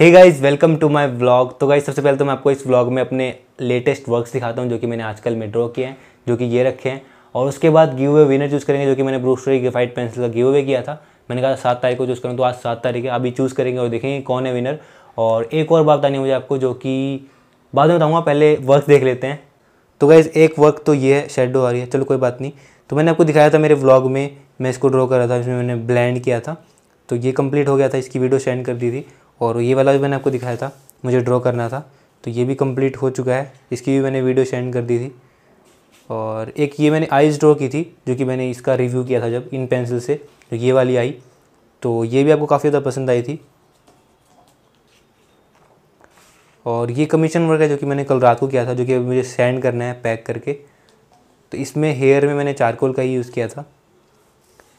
hey guys welcome to my vlog तो guys सबसे पहले तो मैं आपको इस व्लॉग में अपने लेटेस्ट वर्क्स दिखाता हूँ जो कि मैंने आजकल में ड्रॉ किए हैं जो कि ये रखे हैं और उसके बाद गिव अवे विनर चूज़ करेंगे जो कि मैंने ब्रूस्टरी ग्रेफाइट पेंसिल का गिव अवे किया था मैंने कहा सात तारीख को चूज़ करूँ तो आज सात तारीख है अभी चूज़ करेंगे और देखेंगे कौन है विनर और एक और बात बतानी मुझे आपको जो कि बाद में बताऊँगा पहले वर्क देख लेते हैं तो गाइज़ एक वर्क तो ये है शेडो आ रही है चलो कोई बात नहीं तो मैंने आपको दिखाया था मेरे व्लॉग में मैं इसको ड्रॉ कर रहा था इसमें मैंने ब्लैंड किया था तो ये कंप्लीट हो गया था इसकी वीडियो सेंड कर दी थी और ये वाला भी मैंने आपको दिखाया था मुझे ड्रॉ करना था तो ये भी कंप्लीट हो चुका है इसकी भी मैंने वीडियो सेंड कर दी थी और एक ये मैंने आइज़ ड्रॉ की थी जो कि मैंने इसका रिव्यू किया था जब इन पेंसिल से तो ये वाली आई तो ये भी आपको काफ़ी ज़्यादा पसंद आई थी और ये कमीशन वर्क है जो कि मैंने कल रात को किया था जो कि मुझे सेंड करना है पैक करके तो इसमें हेयर में मैंने चारकोल का ही यूज़ किया था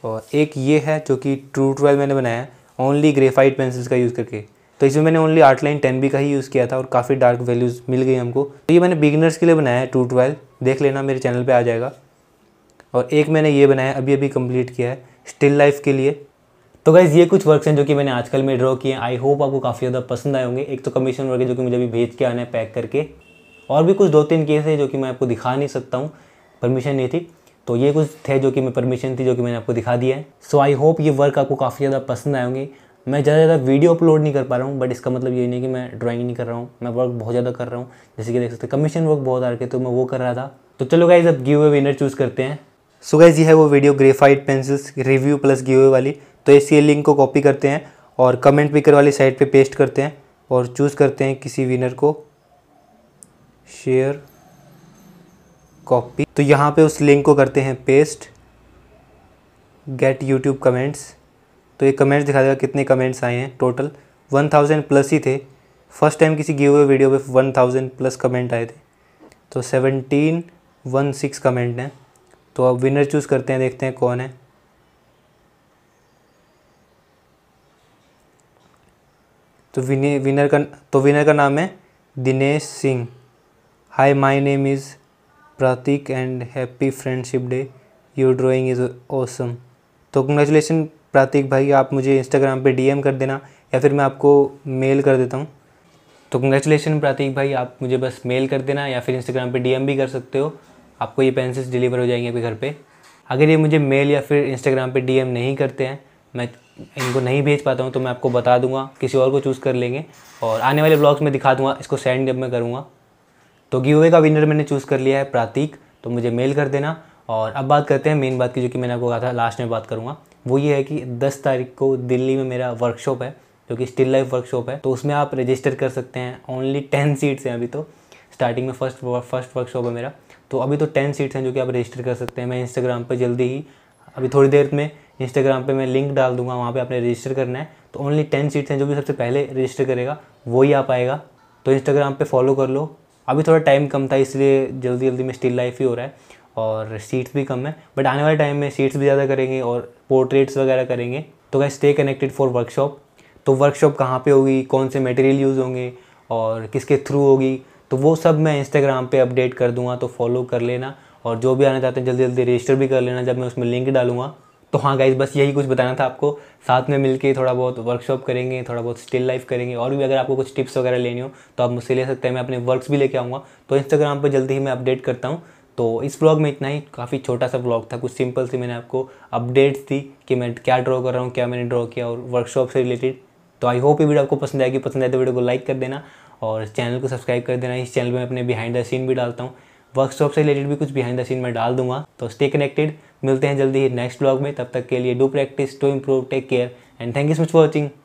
और एक ये है जो कि ट्रू ट्वेल्व मैंने बनाया है ओनली ग्रेफाइट पेंसिल्स का यूज़ करके तो इसमें मैंने only art line ten B का ही यूज़ किया था और काफ़ी डार्क वैल्यूज़ मिल गई हमको तो ये मैंने बिगिनर्स के लिए बनाया है टू ट्वेल्व देख लेना मेरे चैनल पर आ जाएगा और एक मैंने ये बनाया अभी अभी कंप्लीट किया है स्टिल लाइफ के लिए तो गाइज़ ये कुछ वर्क्स हैं जो कि मैंने आजकल में ड्रॉ किए हैं आई होप आपको काफ़ी ज़्यादा पसंद आए होंगे एक तो कमीशन वर्क है जो कि मुझे अभी भेज के आना है पैक करके और भी कुछ दो तीन केस है जो कि मैं आपको दिखा नहीं सकता हूँ परमिशन नहीं थी तो ये कुछ थे जो कि मैं परमिशन थी जो कि मैंने आपको दिखा दिया है सो आई होप ये वर्क आपको काफ़ी ज़्यादा पसंद आए होंगे मैं ज़्यादा ज़्यादा वीडियो अपलोड नहीं कर पा रहा हूँ बट इसका मतलब ये नहीं कि मैं ड्राइंग नहीं कर रहा हूँ मैं वर्क बहुत ज़्यादा कर रहा हूँ जैसे कि देख सकते कमीशन वर्क बहुत आ रखे तो मैं वो कर रहा था तो चलो गाइज अब गिव अवे विनर चूज़ करते हैं सो गाइज ये है वो video graphite pencils review plus giveaway वाली तो इसी लिंक को कॉपी करते हैं और कमेंट पिकर वाली साइट पे पेस्ट करते हैं और चूज़ करते हैं किसी विनर को शेयर कॉपी तो यहाँ पर उस लिंक को करते हैं पेस्ट गेट यूट्यूब कमेंट्स तो ये कमेंट्स दिखा देगा कितने कमेंट्स आए हैं टोटल वन थाउजेंड प्लस ही थे फर्स्ट टाइम किसी गिव हुए वीडियो पे वन थाउजेंड प्लस कमेंट आए थे तो सेवनटीन वन सिक्स कमेंट हैं तो अब विनर चूज़ करते हैं देखते हैं कौन है तो विनर का तो विनर का नाम है Dinesh Singh hi my name is Prateek and happy friendship day your drawing is awesome तो कंग्रेचुलेसन प्रातिक भाई आप मुझे इंस्टाग्राम पे डीएम कर देना या फिर मैं आपको मेल कर देता हूँ तो कंग्रेचुलेसन प्रातिक भाई आप मुझे बस मेल कर देना या फिर इंस्टाग्राम पे डीएम भी कर सकते हो आपको ये पेंसिल्स डिलीवर हो जाएंगे आपके घर पे अगर ये मुझे मेल या फिर इंस्टाग्राम पे डीएम नहीं करते हैं मैं इनको नहीं भेज पाता हूँ तो मैं आपको बता दूंगा किसी और को चूज़ कर लेंगे और आने वाले ब्लॉग्स में दिखा दूंगा इसको सेंड जब मैं करूँगा तो गिवे का विनर मैंने चूज़ कर लिया है प्रातीक तो मुझे मेल कर देना और अब बात करते हैं मेन बात की जो कि मैंने आपको कहा था लास्ट में बात करूँगा वो ये है कि दस तारीख को दिल्ली में मेरा वर्कशॉप है जो कि स्टिल लाइफ वर्कशॉप है तो उसमें आप रजिस्टर कर सकते हैं ओनली टेन सीट्स हैं अभी तो स्टार्टिंग में फर्स्ट फर्स्ट वर्कशॉप है मेरा तो अभी तो टेन सीट्स हैं जो कि आप रजिस्टर कर सकते हैं मैं इंस्टाग्राम पर जल्दी ही अभी थोड़ी देर में इंस्टाग्राम पे मैं लिंक डाल दूंगा वहाँ पे आपने रजिस्टर करना है तो ओनली टेन सीट्स हैं जो कि सबसे पहले रजिस्टर करेगा वही आ पाएगा तो इंस्टाग्राम पे फॉलो कर लो अभी थोड़ा टाइम कम था इसलिए जल्दी जल्दी में स्टिल लाइफ ही हो रहा है और सीट्स भी कम है बट आने वाले टाइम में सीट्स भी ज़्यादा करेंगे और पोर्ट्रेट्स वगैरह करेंगे तो guys stay connected for workshop तो वर्कशॉप कहाँ पे होगी कौन से मटेरियल यूज़ होंगे और किसके थ्रू होगी तो वो सब मैं इंस्टाग्राम पे अपडेट कर दूंगा तो फॉलो कर लेना और जो भी आना चाहते हैं जल्दी जल्दी रजिस्टर भी कर लेना जब मैं उसमें लिंक डालूंगा तो हाँ गाइज बस यही कुछ बताना था आपको साथ में मिलके थोड़ा बहुत वर्कशॉप करेंगे थोड़ा बहुत स्टिल लाइफ करेंगे और भी अगर आपको कुछ टिप्स वगैरह लेनी हो तो आप मुझसे ले सकते हैं मैं अपने वर्क्स भी लेके आऊँगा तो इंस्टाग्राम पर जल्दी ही मैं अपडेट करता हूँ तो इस व्लॉग में इतना ही काफ़ी छोटा सा व्लॉग था कुछ सिंपल सी मैंने आपको अपडेट्स दी कि मैं क्या ड्रॉ कर रहा हूँ क्या मैंने ड्रॉ किया और वर्कशॉप से रिलेटेड तो आई होप ये वीडियो आपको पसंद आएगी पसंद आए तो वीडियो को लाइक कर देना और चैनल को सब्सक्राइब कर देना इस चैनल में अपने बिहाइंड द सीन भी डालता हूँ वर्कशॉप से रिलेटेड भी कुछ बिहाइंड द सीन मैं डाल दूंगा तो स्टे कनेक्टेड मिलते हैं जल्दी ही नेक्स्ट ब्लॉग में तब तक के लिए do practice to improve take care and thank you so much for watching